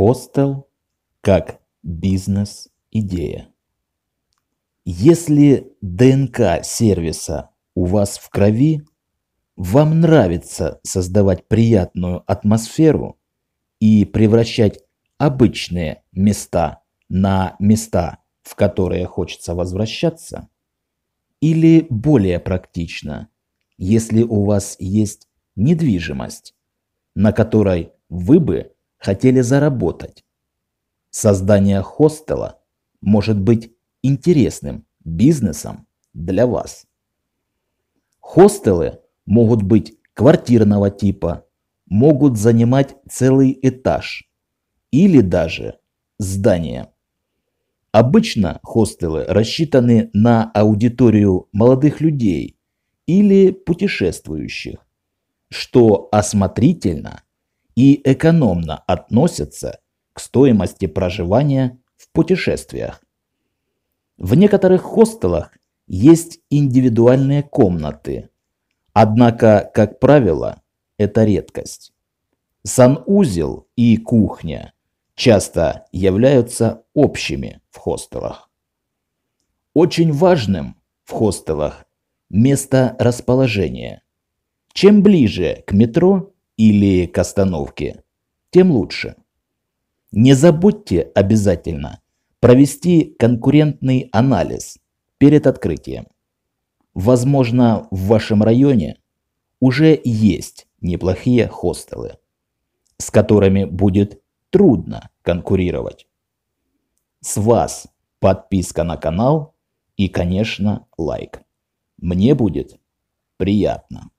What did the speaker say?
Хостел как бизнес-идея. Если ДНК сервиса у вас в крови, вам нравится создавать приятную атмосферу и превращать обычные места на места, в которые хочется возвращаться, или более практично, если у вас есть недвижимость, на которой вы бы хотели заработать. Создание хостела может быть интересным бизнесом для вас. Хостелы могут быть квартирного типа, могут занимать целый этаж или даже здание. Обычно хостелы рассчитаны на аудиторию молодых людей или путешествующих, что осмотрительно и экономно относятся к стоимости проживания в путешествиях. В некоторых хостелах есть индивидуальные комнаты, однако, как правило, это редкость. Санузел и кухня часто являются общими в хостелах. Очень важным в хостелах место расположения. Чем ближе к метро, или к остановке, тем лучше. Не забудьте обязательно провести конкурентный анализ перед открытием. Возможно, в вашем районе уже есть неплохие хостелы, с которыми будет трудно конкурировать. С вас подписка на канал и, конечно, лайк. Мне будет приятно.